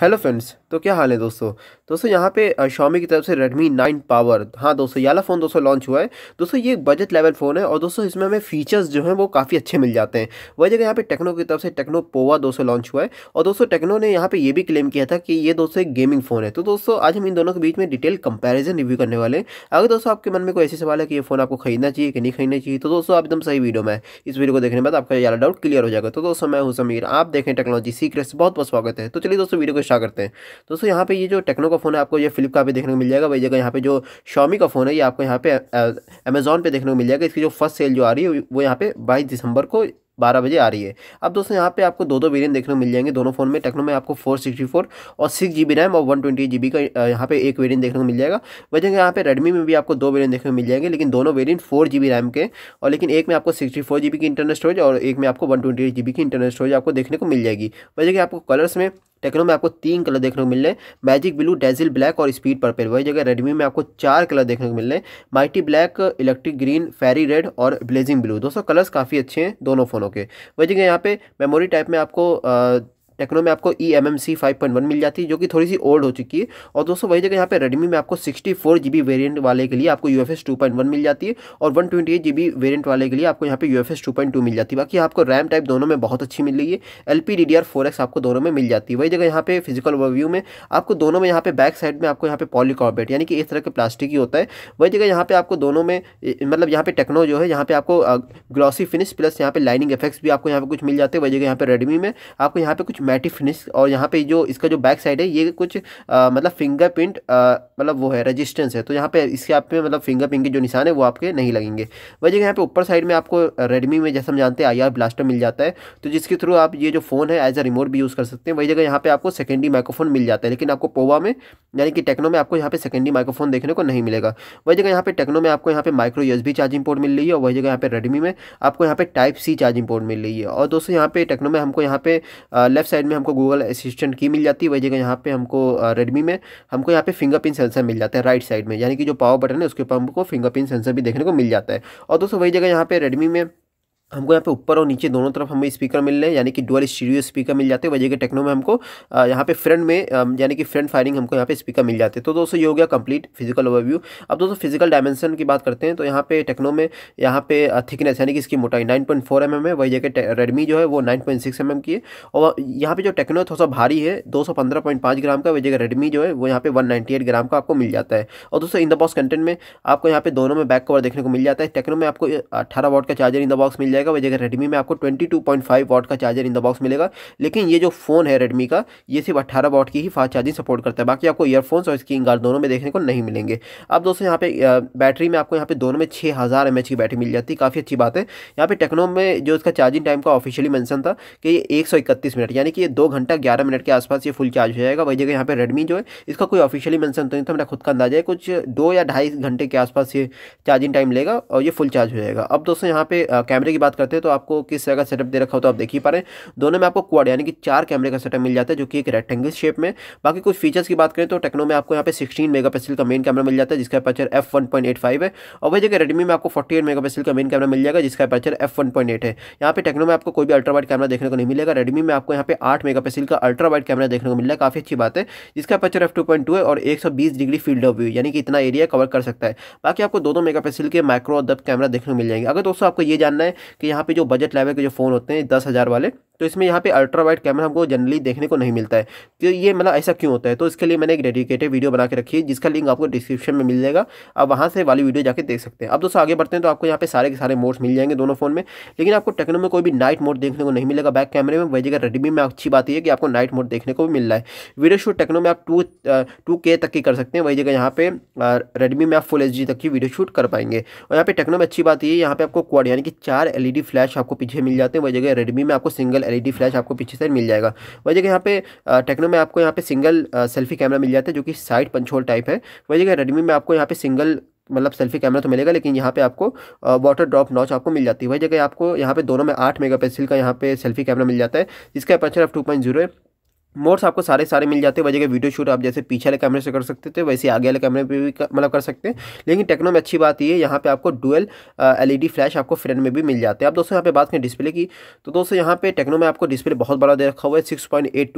hello friends तो क्या हाल है दोस्तों दोस्तों यहाँ पे शॉमी की तरफ से रेडमी नाइन पावर हाँ दोस्तों ये वाला फ़ोन दोस्तों लॉन्च हुआ है दोस्तों ये बजट लेवल फ़ोन है और दोस्तों इसमें हमें फीचर्स जो हैं वो काफ़ी अच्छे मिल जाते हैं वही जगह यहाँ पे टेक्नो की तरफ से टेक्नो पोवा दोस्तों लॉन्च हुआ है और दोस्तों टेक्नो ने यहाँ पर ये भी क्लेम किया था कि ये दोस्तों एक गेमिंग फ़ोन है तो दोस्तों आज हम इन दोनों के बीच में डिटेल कंपेरिजन रिव्यू करने वाले हैं अगर दोस्तों आपके मन में कोई ऐसी सवाल है कि ये फ़ोन आपको खरीदना चाहिए कि नहीं खरीदना चाहिए तो दोस्तों आप एकदम सही वीडियो में इस वीडियो को देखने बाद आपका ज़्यादा डाउट क्लियर हो जाएगा तो दोस्तों मैं हूँ समीर आप देखें टेक्नोलॉजी सीक्रेट्स बहुत बहुत स्वागत है तो चलिए दोस्तों वीडियो हमेशा करते हैं तो दोस्तों यहाँ पे ये जो टेक्नो का फ़ोन है आपको ये फ्लिपकार्ट पे देखने को मिल जाएगा वही जगह यहाँ पे जो शॉमी का फ़ोन है ये आपको यहाँ पे अमेजोन पे देखने को मिल जाएगा इसकी जो फर्स्ट सेल जो आ रही है वो यहाँ पे बाईस दिसंबर को बारह बजे आ रही है अब दोस्तों यहाँ पे आपको दो दो वेरियंट देखने को मिल जाएंगे दोनों फोन में टेक्नो में आपको फोर सिक्सटी फोर और सिक्स जी बी रैम और वन ट्वेंटी जी बी का यहाँ पे एक वेरियंट देखने को मिल जाएगा वजह यहाँ पे रेडमी में भी आपको दो वेरियंट देखने को मिल जाएंगे लेकिन दोनों variant four G B RAM के और लेकिन एक में आपको सिक्सटी फोर जी बी की इंटरनल स्टोरेज और एक में आपको वन ट्वेंटी जी बी की इंटरनल स्टोरेज आपको देखने को मिल जाएगी वजह आपको कलर्स में टेक्नो में आपको तीन कलर देखने को मिल रहे हैं मैजिक ब्लू डेजिल ब्लैक और स्पीड पर्पल वही जगह रेडमी में आपको चार कलर देखने को मिल रहे हैं mighty black electric green fiery red और ब्लेजिंग ब्लू दोस्तों कलर्स काफ़ी अच्छे हैं दोनों फ़ोनों के वही जगह यहाँ पे मेमोरी टाइप में आपको टेक्नो में आपको E M M C five point one मिल जाती है जो कि थोड़ी सी ओल्ड हो चुकी है और दोस्तों वही जगह यहाँ पे रेडमी में आपको sixty four G B variant वाले के लिए आपको U F S two point one मिल जाती है और one twenty eight G B variant वाले के लिए आपको यहाँ पे U F S two point two मिल जाती है बाकी आपको रैम टाइप दोनों में बहुत अच्छी मिल रही है L P D D R four X आपको दोनों में मिल जाती है वही जगह यहाँ पे फिजिकल व्यू में आपको दोनों में यहाँ पे बैक साइड में आपको यहाँ पे पॉलीकॉर्बेट यानी कि इस तरह के प्लास्टिक ही होता है वही जगह यहाँ पे आपको दोनों में मतलब यहाँ पे टेक्नो जो है यहाँ पे आपको ग्लॉसी फिनिश प्लस यहाँ पे लाइनिंग इफेक्ट्स भी आपको यहाँ पे कुछ मिल जाते हैं वही जगह यहाँ पे रेडमी में आपको यहाँ पे कुछ मैटी फिनिश और यहाँ पे जो इसका जो बैक साइड है ये कुछ आ, मतलब फिंगरप्रिंट मतलब वो है रजिस्टेंस है तो यहाँ पे इसके आप पे मतलब फिंगरप्रिंट के जो निशान है वो आपके नहीं लगेंगे वजह यहाँ पे ऊपर साइड में आपको रेडमी में जैसे हम जानते हैं आई ब्लास्टर मिल जाता है तो जिसके थ्रू आप ये जो फ़ोन है एज अ रिमोट भी यूज़ कर सकते हैं वही जगह यहाँ पर आपको सेकेंडी माइक्रोफोन मिल जाता है लेकिन आपको पोवा में यानी कि टेक्नो में आपको यहाँ पे सेकेंडी माइक्रोफोन देखने को नहीं मिलेगा वही जगह यहाँ पे टेक्नो में आपको यहाँ पे माइक्रो यूएसबी चार्जिंग पोर्ट मिल रही है और वही जगह यहाँ पे रेडमी में आपको यहाँ पे टाइप सी चार्जिंग पोर्ट मिल रही है और दोस्तों यहाँ पे टेक्नो में हमको यहाँ पे लेफ्ट साइड में हमको गूगल असिस्टेंट की मिल जाती है वही जगह यहाँ पे हमको रेडमी में हमको यहाँ पे फिंगरप्रिंट सेंसर मिल जाता है राइट साइड में यानी कि जो पावर बटन है उसके ऊपर हमको फिंगरप्रिंट सेंसर भी देखने को मिल जाता है और दोस्तों वही जगह यहाँ पे रेडमी में हमको यहाँ पे ऊपर और नीचे दोनों तरफ हमें स्पीकर मिल रहे हैं यानी कि डुअल स्टीरियो स्पीकर मिल जाते हैं वजह के टेक्नो में हमको यहाँ पे फ्रंट में यानी कि फ्रंट फायरिंग हमको यहाँ पे स्पीकर मिल जाते हैं तो दोस्तों ये हो गया कंप्लीट फिजिकल ओवरव्यू अब दोस्तों फिजिकल डायमेंशन की बात करते हैं तो यहाँ पे टेक्नो में यहाँ पे थिकनेस यानी कि इसकी मोटाई nine point four M M है वही जगह रेडमी जो है वो nine point six M M की है और यहाँ पर जो टेक्नो है थोड़ा सा भारी है दो सौ पंद्रह पॉइंट पाँच ग्राम का वही जगह रेडमी जो है वो यहाँ पे वन नाइनटी एट ग्राम का आपको मिल जाता है और दोस्तों इन द बॉक्स कंटेंट में आपको यहाँ पे दोनों में बैक कवर देखने को मिल जाता है टेक्नो में आपको अठारह वॉट का चार्जर इन द बॉक्स मिल जाएगा जाएगा वजह रेडमी में आपको twenty two point five watt का चार्जर इन द बॉक्स मिलेगा लेकिन ये जो फोन है रेडमी का ये सिर्फ अट्ठारह वॉट की ही फास्ट चार्जिंग सपोर्ट करता है बाकी आपको ईयरफोन्स और स्क्रीन गार्ड दोनों में देखने को नहीं मिलेंगे अब दोस्तों यहाँ पे बैटरी में आपको यहाँ पे दोनों में छः हज़ार एम की बैटरी मिल जाती है काफ़ी अच्छी बात है यहाँ पे टेक्नो में जो इसका चार्जिंग टाइम का ऑफिशियली मेंशन था कि ये एक मिनट यानी कि ये दो घंटा ग्यारह मिनट के आसपास ये फुल चार्ज हो जाएगा वही जगह यहाँ पे रेडमी जो है इसका कोई ऑफिशियली मेंशन तो नहीं था मेरा खुद का अंदाजा है कुछ दो या ढाई घंटे के आसपास ये चार्जिंग टाइम लेगा और ये फुल चार्ज हो जाएगा अब दोस्तों यहाँ पे कैमरे की बात बात करते हैं तो आपको किस तरह का सेटअप दे रखा हो तो आप देख ही पा रहे हैं दोनों में आपको क्वाड यानी कि चार कैमरे का सेटअप मिल जाता है जो कि एक रेक्टेंगल शेप में बाकी कुछ फीचर्स की बात करें तो टेक्नो में आपको यहाँ पे सिक्सटीन मेगा का मेन कैमरा मिल जाता है जिसका पचर एफ है और वही जगह रेडमी में आपको फोर्टी एट मेगा का मेन कैमरा मिल जाएगा जिसका पचर एफ है यहाँ पे टेक्नो में आपको कोई भी अल्ट्रा वाइट कैमरा देखने को नहीं मिलेगा रेडमी में आपको यहाँ पे आठ मेगा का अल्ट्रा वाइट कैमरा देखने को मिल रहा है काफ़ी अच्छी बात है जिसका पचर एफ है और एक डिग्री फील्ड ऑफ व्यू यानी कि इतना एरिया कवर कर सकता है बाकी आपको दो दो मेगा के माइक्रो और कैमरा देखने को मिल जाएंगे अगर दोस्तों आपको ये जानना है कि यहाँ पे जो बजट लेवल के जो फ़ोन होते हैं दस हज़ार वाले तो इसमें यहाँ पे अल्ट्रा वाइड कैमरा हमको जनरली देखने को नहीं मिलता है तो ये मतलब ऐसा क्यों होता है तो इसके लिए मैंने एक डेडिकेटेड वीडियो बना के रखी है जिसका लिंक आपको डिस्क्रिप्शन में मिल जाएगा आप वहाँ से वाली वीडियो जाकर देख सकते हैं अब दोस्तों आगे बढ़ते हैं तो आपको यहाँ पे सारे के सारे मोड्स मिल जाएंगे दोनों फोन में लेकिन आपको टेक्नो में कोई भी नाइट मोड देखने को नहीं मिलेगा बैक कैमरे में वही जगह रेडमी में अच्छी बात यह है कि आपको नाइट मोड देखने को भी मिल रहा है वीडियो शूट टेक्नो में आप टू टू के तक की कर सकते हैं वही जगह यहाँ पे रेडमी में आप फुल एच तक की वीडियो शूट कर पाएंगे और यहाँ पे टेक्नो में अच्छी बात यह यहाँ पे आपको क्वाड यानी कि चार एल एलईडी फ्लैश आपको पीछे मिल जाते हैं वही जगह रेडमी में आपको सिंगल एलईडी e फ्लैश आपको पीछे से मिल जाएगा वही जगह यहाँ पे टेक्नो में आपको यहाँ पे सिंगल सेल्फी कैमरा मिल जाता है जो कि साइड पंचोल टाइप है वही जगह रेडमी में आपको यहाँ पे सिंगल मतलब सेल्फी कैमरा तो मिलेगा लेकिन यहाँ पे आपको वाटर ड्रॉप नॉच आपको मिल जाती है वही जगह आपको यहाँ पे दोनों में आठ मेगापिक्सल का यहाँ पे सेल्फी कैमरा मिल जाता है जिसका aperture of two point zero है मोड्स आपको सारे सारे मिल जाते हैं वजह वीडियो शूट आप जैसे पीछे वाले कैमरे से कर सकते थे वैसे आगे वाले कैमरे पे भी मतलब कर सकते हैं लेकिन टेक्नो में अच्छी बात ये है यहाँ पे आपको डुअल एलईडी फ्लैश आपको फ्रंट में भी मिल जाते हैं आप दोस्तों यहाँ पे बात करें डिस्प्ले की तो दोस्तों यहाँ पे टेक्नो में आपको डिस्प्ले बहुत बड़ा दे रखा हुआ है सिक्स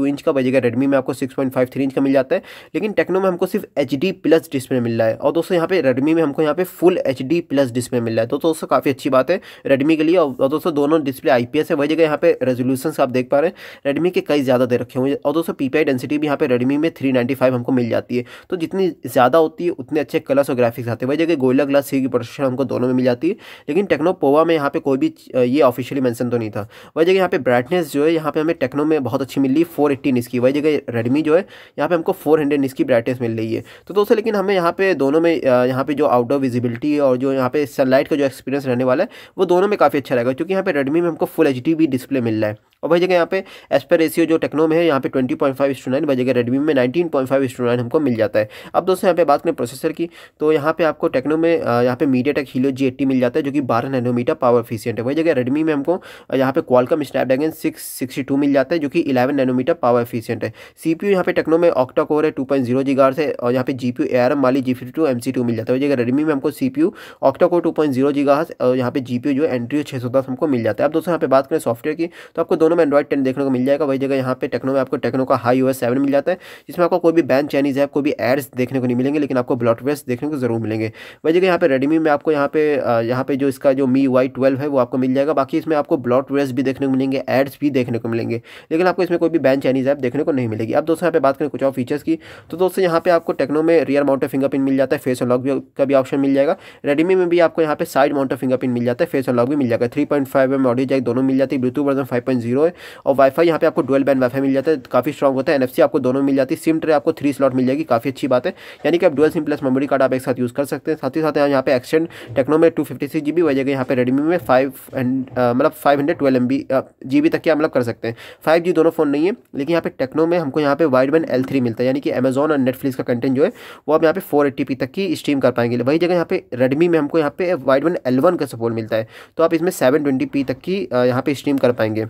इंच का वजह रेडमी में आपको सिक्स इंच का मिल जाता है लेकिन टेक्नो में हमको सिर्फ एच प्लस डिस्प्ले मिल रहा है और दोस्तों यहाँ पे रेडमी में हमको यहाँ पे फुल एच प्लस डिस्प्ले मिल रहा है तो दोस्तों काफ़ी अच्छी बात है रेडमी के लिए और दोस्तों दोनों डिस्प्ले आई पी एस है वजह यहाँ पे रेजोल्यूशन आप देख पा रहे हैं रेडमी के कई ज़्यादा दे रखे हुए और दोस्तों पीपीआई डेंसिटी भी यहाँ पे रेडमी में 395 हमको मिल जाती है तो जितनी ज़्यादा होती है उतने अच्छे कलर्स और ग्राफिक्स आते हैं वही जगह गोयला ग्लास सी की प्रोडक्शन हमको दोनों में मिल जाती है लेकिन टेक्नो पोवा में यहाँ पे कोई भी ये ऑफिशियली मैंसन तो नहीं था वही जगह यहाँ पे ब्राइटनेस जो है यहाँ पे हमें टेक्नो में बहुत अच्छी मिल रही है फोर एट्टी की वही जगह रेडमी जो है यहाँ पे हमको फोर हंड्रेड की ब्राइटनेस मिल रही है तो दोस्तों लेकिन हमें यहाँ पे दोनों में यहाँ पे जो आउटडोर विजिबिलिटी और जो यहाँ पे सनलाइट का जो एक्सपीरियंस रहने वाला है वो दोनों में काफ़ी अच्छा रहेगा क्योंकि यहाँ पे रेडमी में हमको फुल एच भी डिस्प्ले मिल रहा है और वही जगह यहाँ पे एस्पर रेशियो जो टेक्नो में है यहाँ पे twenty point five two nine बजेगा रेडमी में nineteen point five two nine हमको मिल जाता है अब दोस्तों यहाँ पे बात करें प्रोसेसर की तो यहाँ पे आपको टेक्नो में यहाँ पे MediaTek Helio G eighty मिल जाता है जो कि बारह नैनोमीटर पावर एफिशियंट है वही जगह रेडमी में हमको यहाँ पे Qualcomm Snapdragon six sixty two मिल जाता है जो कि इलेवन नैनोमीटर पावर एफिशियंट है सी पी यू यहाँ पे टेक्नो में ऑक्टा कोर है two point zero gigahertz है और यहाँ पे G P U A R M वाली G fifty two M C two मिल जाता है वही जगह रेडमी में हमको C P U octa core two point zero gigahertz और यहाँ पे जी पी यू जो एंट्री छः सौ दस हमको मिल जाता है अब दोस्तों यहाँ पे बात करें सॉफ्टवेयर की तो आपको दोनों में एंड्रॉइड टेन देखने को मिल जाएगा वही जगह यहाँ पे टेक्नो में आपको टेक्नो का हाई ओ सेवन मिल जाता है जिसमें आपको कोई भी बैन चाइनीज़ ऐप कोई भी एड्स देखने को नहीं मिलेंगे लेकिन आपको ब्लॉटवेयर्स देखने को जरूर मिलेंगे वैसे कि यहाँ पे रेडमी में आपको यहाँ पे यहाँ पे जो इसका जो मी वाई ट्वेल्व है वो आपको मिल जाएगा बाकी इसमें आपको वेस्ट भी देखने को मिलेंगे एड्स भी देखने को मिलेंगे लेकिन आपको इसमें कोई भी बैन चाइनीज़ ऐप देखने को नहीं मिलेगी अब दोस्तों यहाँ पे बात करें कुछ और फीचर्स की तो दोस्तों यहाँ पे आपको टेक्नो में रियर माउंटेड फिंगरप्रिंट मिल जाता है फेस अनलॉक भी का भी ऑप्शन मिल जाएगा रेडमी में भी आपको यहाँ पे साइड माउंटेड फिंगरप्रिंट मिल जाता है फेस अनलॉक भी मिल जाएगा three point five M audio jack दोनों मिल जाती है Bluetooth version five point zero है और वाईफाई यहाँ पे आपको डुअल बैंड वाईफाई मिल जाता है काफ़ी स्ट्रॉग होता है एनएफसी आपको दोनों मिल जाती है सिम ट्रे आपको थ्री स्लॉट मिल जाएगी काफ़ी अच्छी बात है यानी कि आप dual sim plus memory card आप एक साथ यूज़ कर सकते हैं साथ ही साथ यहाँ पे एक्सटेंड टेक्नो में two fifty six G B वजह यहाँ पे रेडमी में फाइव मतलब five hundred twelve M B G B तक की मतलब कर सकते हैं फाइव जी दोनों फ़ोन नहीं है लेकिन यहाँ पे टेक्नो में हमको यहाँ पे वाइड वन एल थ्री मिलता है यानी कि अमेजॉन और नेटफ्लिक्स का कंटेंट जो है वो आप यहाँ पे फोर एट्टी पी तक की स्ट्रीम कर पाएंगे वही जगह यहाँ पे रेडमी में हमको यहाँ पे वाइड वन एल वन का सपोर्ट मिलता है तो आप इसमें सेवन ट्वेंटी पी तक की यहाँ पे स्ट्रीम कर पाएंगे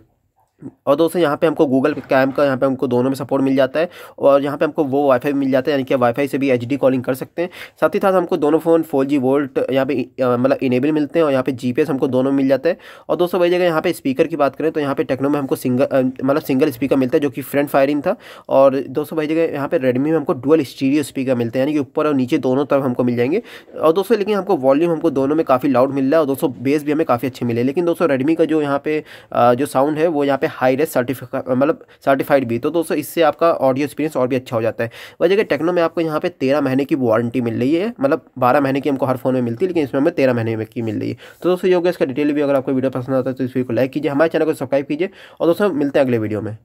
और दोस्तों यहाँ पे हमको गूगल कैम का यहाँ पे हमको दोनों में सपोर्ट मिल जाता है और यहाँ पे हमको वो वाईफाई मिल जाता है यानी कि वाईफाई से भी एच कॉलिंग कर सकते हैं साथ ही साथ हमको दोनों फ़ोन फोर जी वोल्ट यहाँ पे मतलब इनेबल मिलते हैं और यहाँ पे जीपीएस हमको दोनों मिल जाता है और दोस्तों वही जगह यहाँ पर स्पीकर की बात करें तो यहाँ पर टेक्नो में हमको सिंगल मतलब सिंगल स्पीकर मिलता है जो कि फ्रंट फायरिंग था और दोस्तों वही जगह यहाँ पर रेडमी में हमको डुअल स्टीरियो स्पीकर मिलते हैं यानी कि ऊपर और नीचे दोनों तरफ हमको मिल जाएंगे और दोस्तों लेकिन हमको वॉल्यूम हमको दोनों में काफ़ी लाउड मिल रहा है और दोस्तों बेस भी हमें काफ़ी अच्छे मिले लेकिन दोस्तों रेडमी का जो यहाँ पे जो साउंड है वो यहाँ पे पे हाई रेस सर्टिफिका मतलब सर्टिफाइड भी तो दोस्तों इससे आपका ऑडियो एक्सपीरियंस और भी अच्छा हो जाता है वजह कि टेक्नो में आपको यहाँ पे तेरह महीने की वारंटी मिल रही है मतलब बारह महीने की हमको हर फोन में मिलती है लेकिन इसमें हमें तेरह महीने की मिल रही है तो दोस्तों ये इसका डिटेल भी अगर आपको वीडियो पसंद आता है तो इस वीडियो को लाइक कीजिए हमारे चैनल को सब्सक्राइब कीजिए और दोस्तों मिलते हैं अगले वीडियो में